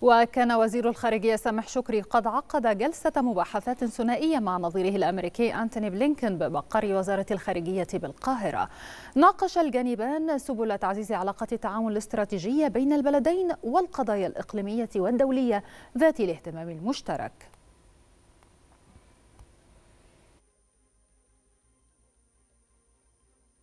وكان وزير الخارجية سامح شكري قد عقد جلسة مباحثات ثنائية مع نظيره الأمريكي أنتوني بلينكن بمقر وزارة الخارجية بالقاهرة ناقش الجانبان سبل تعزيز علاقة التعاون الاستراتيجية بين البلدين والقضايا الإقليمية والدولية ذات الاهتمام المشترك